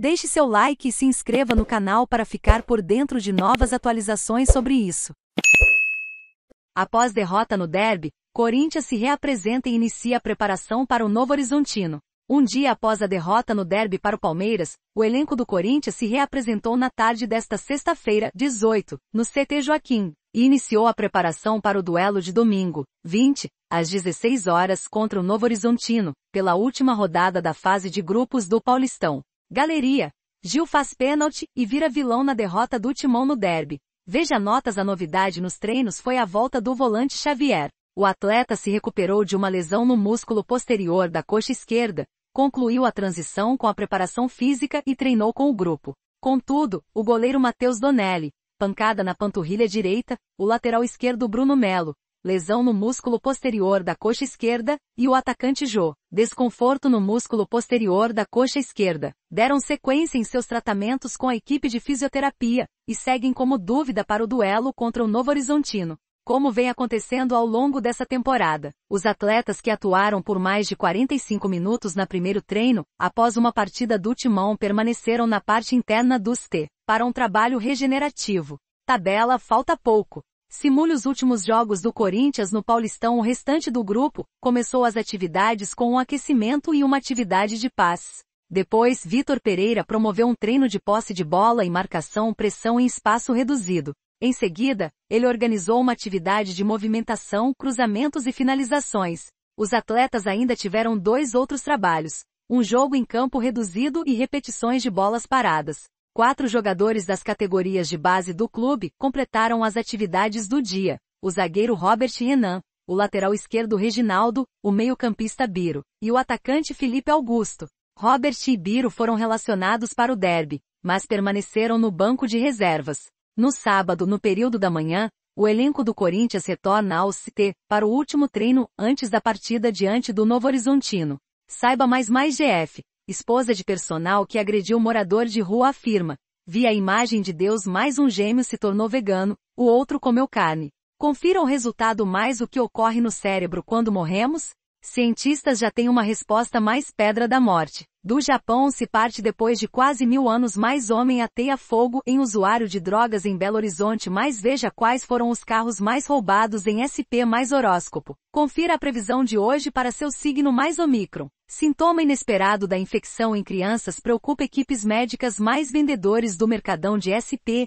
Deixe seu like e se inscreva no canal para ficar por dentro de novas atualizações sobre isso. Após derrota no derby, Corinthians se reapresenta e inicia a preparação para o Novo Horizontino. Um dia após a derrota no derby para o Palmeiras, o elenco do Corinthians se reapresentou na tarde desta sexta-feira, 18, no CT Joaquim, e iniciou a preparação para o duelo de domingo, 20, às 16 horas contra o Novo Horizontino, pela última rodada da fase de grupos do Paulistão. Galeria. Gil faz pênalti e vira vilão na derrota do Timão no derby. Veja notas a novidade nos treinos foi a volta do volante Xavier. O atleta se recuperou de uma lesão no músculo posterior da coxa esquerda, concluiu a transição com a preparação física e treinou com o grupo. Contudo, o goleiro Matheus Donelli, pancada na panturrilha direita, o lateral esquerdo Bruno Melo, lesão no músculo posterior da coxa esquerda, e o atacante Jo, desconforto no músculo posterior da coxa esquerda, deram sequência em seus tratamentos com a equipe de fisioterapia, e seguem como dúvida para o duelo contra o Novo Horizontino. Como vem acontecendo ao longo dessa temporada, os atletas que atuaram por mais de 45 minutos na primeiro treino, após uma partida do timão permaneceram na parte interna dos T, para um trabalho regenerativo. Tabela falta pouco. Simule os últimos jogos do Corinthians no Paulistão. O restante do grupo começou as atividades com um aquecimento e uma atividade de paz. Depois, Vitor Pereira promoveu um treino de posse de bola e marcação pressão em espaço reduzido. Em seguida, ele organizou uma atividade de movimentação, cruzamentos e finalizações. Os atletas ainda tiveram dois outros trabalhos: um jogo em campo reduzido e repetições de bolas paradas. Quatro jogadores das categorias de base do clube completaram as atividades do dia. O zagueiro Robert Renan, o lateral esquerdo Reginaldo, o meio-campista Biro e o atacante Felipe Augusto. Robert e Biro foram relacionados para o derby, mas permaneceram no banco de reservas. No sábado, no período da manhã, o elenco do Corinthians retorna ao CT para o último treino antes da partida diante do Novo Horizontino. Saiba mais mais GF esposa de personal que agrediu morador de rua afirma, vi a imagem de Deus mais um gêmeo se tornou vegano, o outro comeu carne. Confira o resultado mais o que ocorre no cérebro quando morremos? Cientistas já têm uma resposta mais pedra da morte. Do Japão se parte depois de quase mil anos mais homem ateia fogo em usuário de drogas em Belo Horizonte mais veja quais foram os carros mais roubados em SP mais horóscopo. Confira a previsão de hoje para seu signo mais Omicron. Sintoma inesperado da infecção em crianças preocupa equipes médicas mais vendedores do mercadão de SP,